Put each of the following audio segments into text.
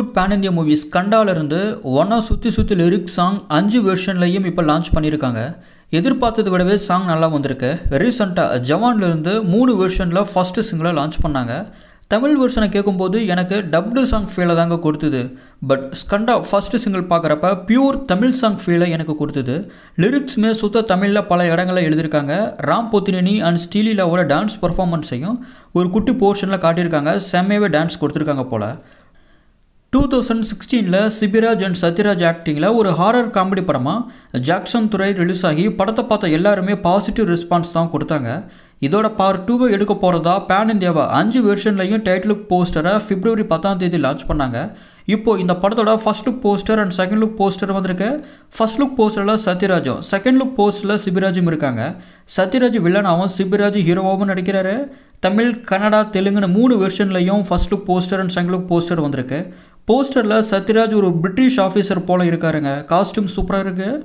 Bollywood pan India movies கண்டாலிருந்து ஒன்றா சுற்றி சுற்றி லிரிக் சாங் அஞ்சு வெர்ஷன்லையும் இப்போ லான்ச் பண்ணியிருக்காங்க எதிர்பார்த்ததை விடவே சாங் நல்லா வந்திருக்கு ரீசெண்டாக ஜவான்லேருந்து மூணு வெர்ஷனில் ஃபஸ்ட்டு சிங்கிளை லான்ச் பண்ணாங்க தமிழ் வெர்ஷனை கேட்கும்போது எனக்கு டப்டு சாங் ஃபீலை தாங்க கொடுத்தது பட் ஸ்கண்டா ஃபஸ்ட்டு சிங்கிள் பார்க்குறப்ப பியூர் தமிழ் சாங் ஃபீலை எனக்கு கொடுத்தது லிரிக்ஸுமே சுத்த தமிழில் பல இடங்களில் எழுதியிருக்காங்க ராம் பொத்தினி அண்ட் ஸ்டீலீலாவோட டான்ஸ் பர்ஃபார்மன்ஸையும் ஒரு குட்டி போர்ஷனில் காட்டியிருக்காங்க செம்மையவே டான்ஸ் கொடுத்துருக்காங்க போல் டூ தௌசண்ட் சிக்ஸ்டீனில் சிபிராஜ் அண்ட் சத்யராஜ் ஆக்டிங்கில் ஒரு ஹாரர் காமெடி படமாக ஜாக்சன் துறை ரிலீஸ் ஆகி படத்தை பார்த்த எல்லாருமே பாசிட்டிவ் ரெஸ்பான்ஸ் தான் கொடுத்தாங்க இதோட பார்ட் டூவை எடுக்க போகிறதா பேன் இந்தியாவை அஞ்சு வெர்ஷன்லையும் டைட்டில் லுக் போஸ்டரை பிப்ரவரி பத்தாம் தேதி லான்ச் பண்ணாங்க இப்போது இந்த படத்தோட first look poster and second look poster வந்திருக்கு ஃபஸ்ட் லுக் போஸ்டரில் சத்யராஜும் செகண்ட் லுக் போஸ்டரில் சிபிராஜும் இருக்காங்க சத்யராஜ் வில்லனாகவும் சிபிராஜ் ஹீரோவாகவும் நடிக்கிறாரு தமிழ் கன்னடா தெலுங்குன்னு மூணு வெர்ஷன்லையும் first look poster and second look poster வந்திருக்கு போஸ்டரில் சத்யராஜ் ஒரு பிரிட்டிஷ் ஆஃபீஸர் போல் இருக்காருங்க காஸ்ட்யூம் சூப்பராக இருக்குது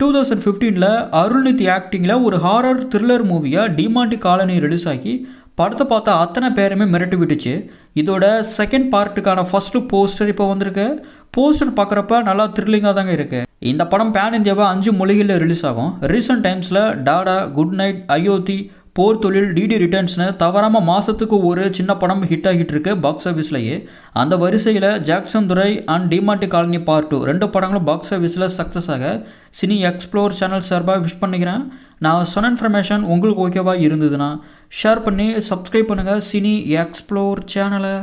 டூ தௌசண்ட் ஃபிஃப்டீனில் அருள்நிதி ஆக்டிங்கில் ஒரு ஹாரர் த்ரில்லர் மூவியாக டிமாண்டி காலனி ரிலீஸ் ஆகி படத்தை பார்த்தா அத்தனை பேருமே மிரட்டி விட்டுச்சு இதோட செகண்ட் பார்ட்டுக்கான ஃபஸ்ட்டு போஸ்டர் இப்போ வந்திருக்கு போஸ்டர் பார்க்குறப்ப நல்லா த்ரில்லிங்காக தாங்க இருக்குது இந்த படம் பேன் இந்தியாவை அஞ்சு மொழிகளில் ரிலீஸ் ஆகும் ரீசெண்ட் டைம்ஸில் Dada good night Ayodhya Por Thozhil DD ரிட்டர்ன்ஸ்னு தவறாமல் மாதத்துக்கு ஒரு சின்ன படம் ஹிட் ஆகிட்டு இருக்கு பாக்ஸ் ஆஃபீஸ்லேயே அந்த வரிசையில் Jackson Durai and Demonte colony part two ரெண்டு படங்களும் பாக்ஸ் ஆஃபீஸில் சக்ஸஸ் ஆக சினி எக்ஸ்ப்ளோர் சேனல் சார்பாக விஷ் பண்ணிக்கிறேன் நான் சொன்ன இன்ஃபர்மேஷன் உங்களுக்கு ஓகேவாக இருந்ததுன்னா ஷேர் பண்ணி சப்ஸ்கிரைப் பண்ணுங்கள் சினி எக்ஸ்ப்ளோர் சேனலை